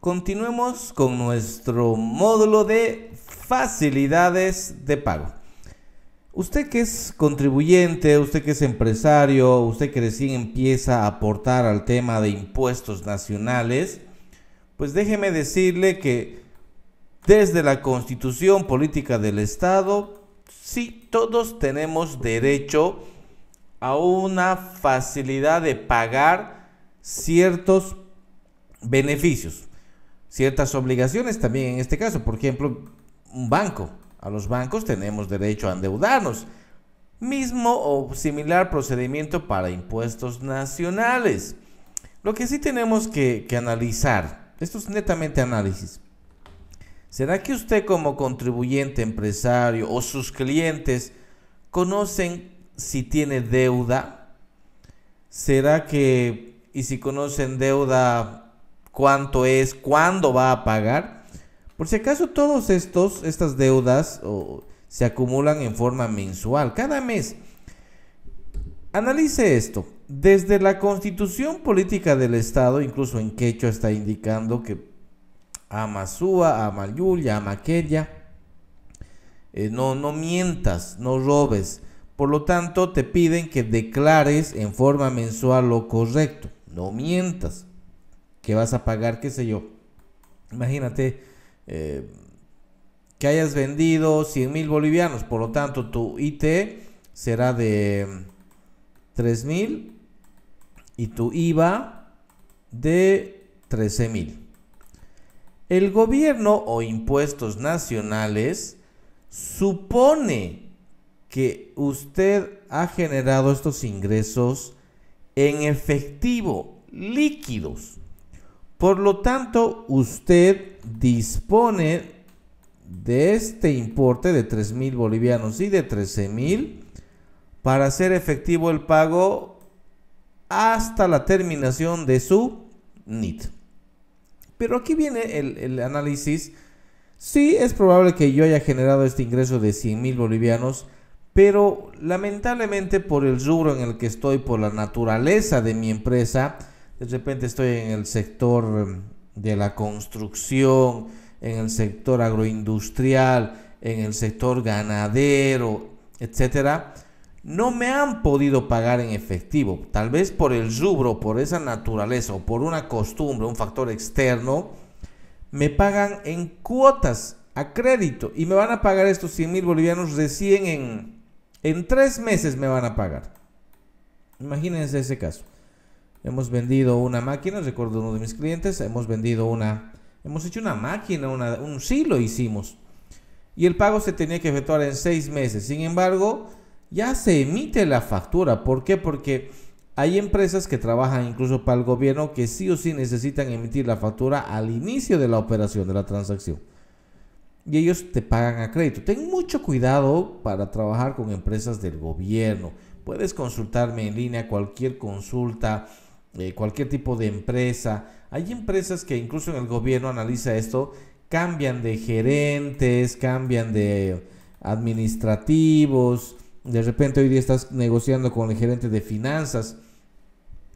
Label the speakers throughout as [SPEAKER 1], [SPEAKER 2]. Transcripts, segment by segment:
[SPEAKER 1] Continuemos con nuestro módulo de facilidades de pago. Usted que es contribuyente, usted que es empresario, usted que recién empieza a aportar al tema de impuestos nacionales, pues déjeme decirle que desde la constitución política del Estado, sí, todos tenemos derecho a una facilidad de pagar ciertos beneficios ciertas obligaciones también en este caso. Por ejemplo, un banco. A los bancos tenemos derecho a endeudarnos. Mismo o similar procedimiento para impuestos nacionales. Lo que sí tenemos que, analizar, esto es netamente análisis. ¿Será que usted como contribuyente, empresario o sus clientes conocen si tiene deuda? ¿Será que, y si conocen deuda cuánto es, cuándo va a pagar. Por si acaso todos estos, estas deudas se acumulan en forma mensual, cada mes. Analice esto. Desde la constitución política del Estado, incluso en quechua está indicando que ama sua, ama Yulia, ama eh, no, no mientas, no robes. Por lo tanto, te piden que declares en forma mensual lo correcto. No mientas que vas a pagar, qué sé yo. Imagínate eh, que hayas vendido 100 mil bolivianos, por lo tanto tu IT será de 3 mil y tu IVA de 13 mil. El gobierno o impuestos nacionales supone que usted ha generado estos ingresos en efectivo, líquidos, por lo tanto, usted dispone de este importe de 3 mil bolivianos y de 13.000 mil para hacer efectivo el pago hasta la terminación de su NIT. Pero aquí viene el, análisis. Sí, es probable que yo haya generado este ingreso de 100 mil bolivianos, pero lamentablemente por el rubro en el que estoy, por la naturaleza de mi empresa, de repente estoy en el sector em, de la construcción, en el sector agroindustrial, en el sector ganadero, etcétera, no me han podido pagar en efectivo, tal vez por el rubro, por esa naturaleza o por una costumbre, un factor externo, me pagan en cuotas a crédito y me van a pagar estos 100 mil bolivianos recién en, en tres meses me van a pagar. Imagínense ese caso. Hemos vendido una máquina, recuerdo uno de mis clientes, hemos vendido una, hemos hecho una máquina, un sí lo hicimos. Y el pago se tenía que efectuar en seis meses. Sin embargo, ya se emite la factura. ¿Por qué? Porque hay empresas que trabajan incluso para el gobierno que sí o sí necesitan emitir la factura al inicio de la operación, de la transacción. Y ellos te pagan a crédito. Ten mucho cuidado para trabajar con empresas del gobierno. Puedes consultarme en línea cualquier consulta eh, cualquier tipo de empresa. Hay empresas que incluso en el gobierno analiza esto, cambian de gerentes, cambian de administrativos, de repente hoy día estás negociando con el gerente de finanzas,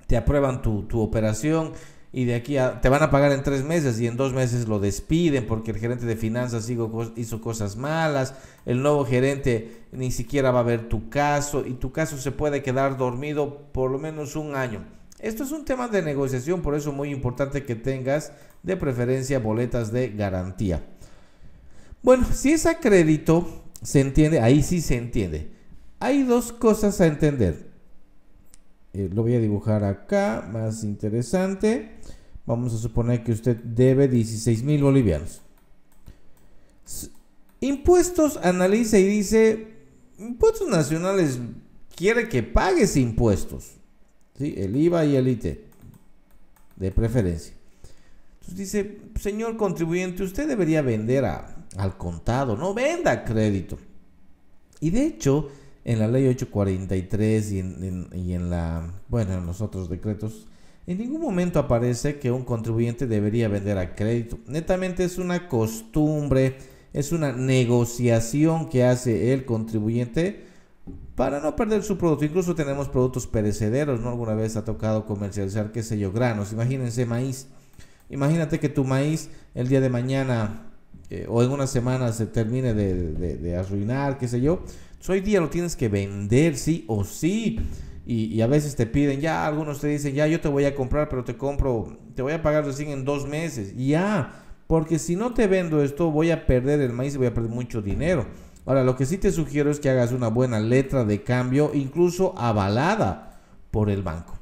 [SPEAKER 1] te aprueban tu, tu operación y de aquí te van a pagar en tres meses y en dos meses lo despiden porque el gerente de finanzas hizo cosas malas, el nuevo gerente ni siquiera va a ver tu caso y tu caso se puede quedar dormido por lo menos un año esto es un tema de negociación, por eso muy importante que tengas de preferencia boletas de garantía. Bueno, si es a crédito, se entiende, ahí sí se entiende. Hay dos cosas a entender. Eh, lo voy a dibujar acá, más interesante. Vamos a suponer que usted debe 16 mil bolivianos. Impuestos analiza y dice, impuestos nacionales quiere que pagues impuestos. El IVA y el IT, e, de preferencia. Entonces dice, señor contribuyente, usted debería vender a, al contado, no venda crédito. Y de hecho, en la ley 843 y en, la, bueno, en los otros decretos, en ningún momento aparece que un contribuyente debería vender a crédito. Netamente es una costumbre, es una negociación que hace el contribuyente para no perder su producto. Incluso tenemos productos perecederos, ¿no? Alguna vez ha tocado comercializar, qué sé yo, granos. Imagínense maíz. Imagínate que tu maíz el día de mañana eh, o en una semana se termine de, arruinar, qué sé yo. Hoy día lo tienes que vender, sí o sí. Y, y, a veces te piden, ya algunos te dicen, ya yo te voy a comprar, pero te compro, te voy a pagar recién en dos meses. Ya, porque si no te vendo esto, voy a perder el maíz y voy a perder mucho dinero. Ahora, lo que sí te sugiero es que hagas una buena letra de cambio, incluso avalada por el banco.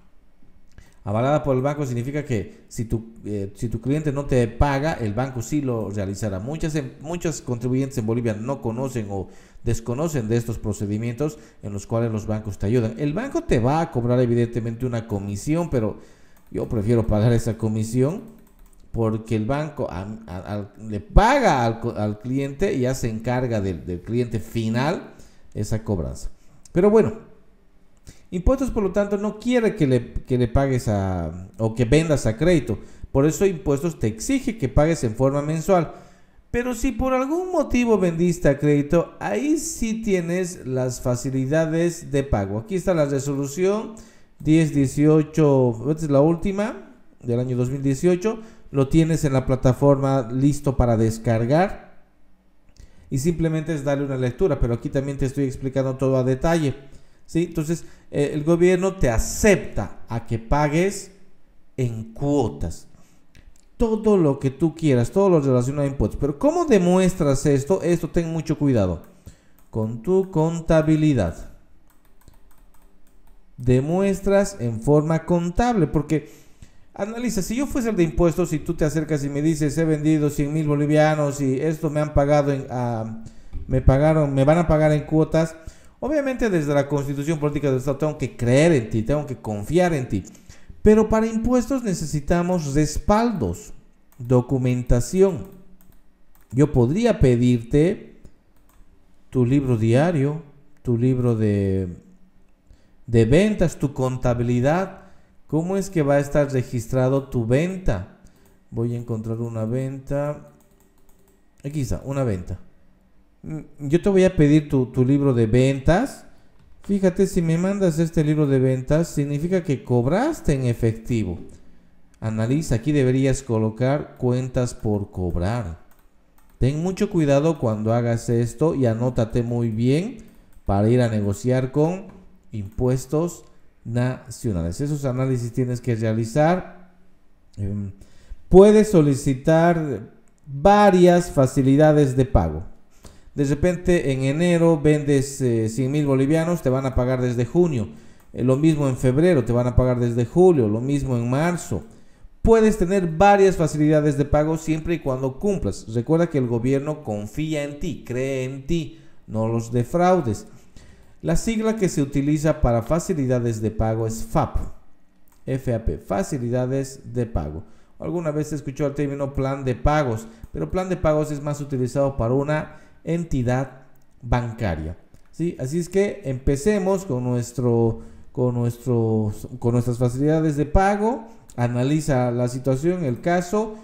[SPEAKER 1] Avalada por el banco significa que si tu, eh, si tu cliente no te paga, el banco sí lo realizará. Muchas, em, muchas contribuyentes en Bolivia no conocen o desconocen de estos procedimientos en los cuales los bancos te ayudan. El banco te va a cobrar evidentemente una comisión, pero yo prefiero pagar esa comisión porque el banco le paga al, cliente y ya se encarga del, cliente final esa cobranza. Pero bueno, impuestos por lo tanto no quiere que le, le pagues a, o que vendas a crédito. Por eso impuestos te exige que pagues en forma mensual. Pero si por algún motivo vendiste a crédito, ahí sí tienes las facilidades de pago. Aquí está la resolución 1018, esta es la última del año 2018 lo tienes en la plataforma listo para descargar y simplemente es darle una lectura, pero aquí también te estoy explicando todo a detalle. ¿sí? Entonces, eh, el gobierno te acepta a que pagues en cuotas todo lo que tú quieras, todo lo relacionado a impuestos. Pero ¿cómo demuestras esto? Esto ten mucho cuidado. Con tu contabilidad. Demuestras en forma contable, porque Analiza, si yo fuese el de impuestos y tú te acercas y me dices, he vendido 100 mil bolivianos y esto me han pagado, en, ah, me pagaron, me van a pagar en cuotas, obviamente desde la constitución política del Estado tengo que creer en ti, tengo que confiar en ti. Pero para impuestos necesitamos respaldos, documentación. Yo podría pedirte tu libro diario, tu libro de, de ventas, tu contabilidad ¿Cómo es que va a estar registrado tu venta? Voy a encontrar una venta. Aquí está, una venta. Mm, yo te voy a pedir tu, libro de ventas. Fíjate, si me mandas este libro de ventas, significa que cobraste en efectivo. Analiza, aquí deberías colocar cuentas por cobrar. Ten mucho cuidado cuando hagas esto y anótate muy bien para ir a negociar con impuestos nacionales. Esos análisis tienes que realizar. Em, puedes solicitar varias facilidades de pago. De repente en enero vendes 100 eh, mil bolivianos, te van a pagar desde junio. Eh, lo mismo en febrero, te van a pagar desde julio. Lo mismo en marzo. Puedes tener varias facilidades de pago siempre y cuando cumplas. Recuerda que el gobierno confía en ti, cree en ti, no los defraudes. La sigla que se utiliza para facilidades de pago es FAP. FAP, facilidades de pago. Alguna vez se escuchó el término plan de pagos, pero plan de pagos es más utilizado para una entidad bancaria. ¿sí? Así es que empecemos con, nuestro, con, nuestros, con nuestras facilidades de pago. Analiza la situación, el caso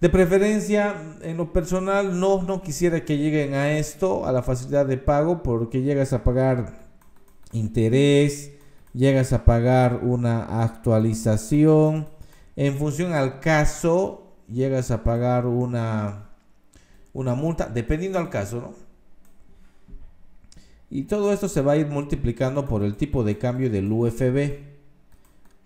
[SPEAKER 1] de preferencia, en lo personal, no, no quisiera que lleguen a esto, a la facilidad de pago, porque llegas a pagar interés, llegas a pagar una actualización, en función al caso, llegas a pagar una, una multa, dependiendo al caso, ¿no? Y todo esto se va a ir multiplicando por el tipo de cambio del UFB.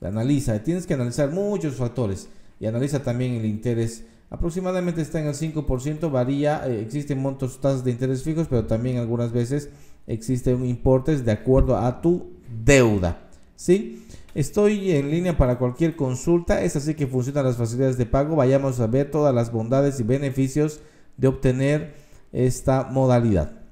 [SPEAKER 1] La analiza, tienes que analizar muchos factores y analiza también el interés aproximadamente está en el 5%, varía, eh, existen montos, tasas de interés fijos, pero también algunas veces existen importes de acuerdo a tu deuda. ¿Sí? Estoy en línea para cualquier consulta, es así que funcionan las facilidades de pago, vayamos a ver todas las bondades y beneficios de obtener esta modalidad.